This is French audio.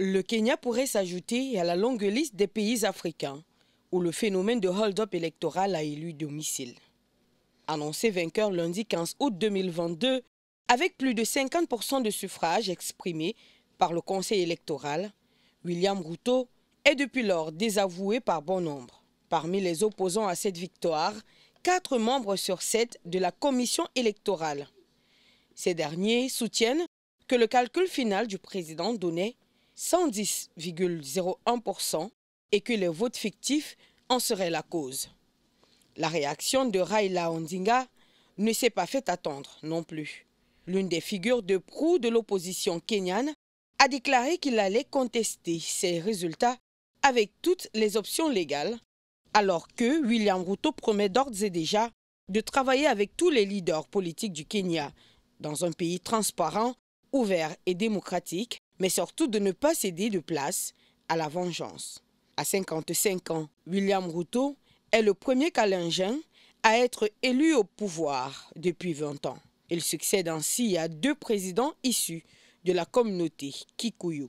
Le Kenya pourrait s'ajouter à la longue liste des pays africains où le phénomène de hold-up électoral a élu domicile. Annoncé vainqueur lundi 15 août 2022, avec plus de 50% de suffrages exprimés par le Conseil électoral, William Ruto est depuis lors désavoué par bon nombre. Parmi les opposants à cette victoire, quatre membres sur sept de la commission électorale. Ces derniers soutiennent que le calcul final du président donné 110,01% et que les votes fictifs en seraient la cause. La réaction de Raila Ondinga ne s'est pas fait attendre non plus. L'une des figures de proue de l'opposition kenyane a déclaré qu'il allait contester ces résultats avec toutes les options légales, alors que William Ruto promet d'ores et déjà de travailler avec tous les leaders politiques du Kenya dans un pays transparent, ouvert et démocratique, mais surtout de ne pas céder de place à la vengeance. À 55 ans, William Ruto est le premier Kalingin à être élu au pouvoir depuis 20 ans. Il succède ainsi à deux présidents issus de la communauté Kikuyu.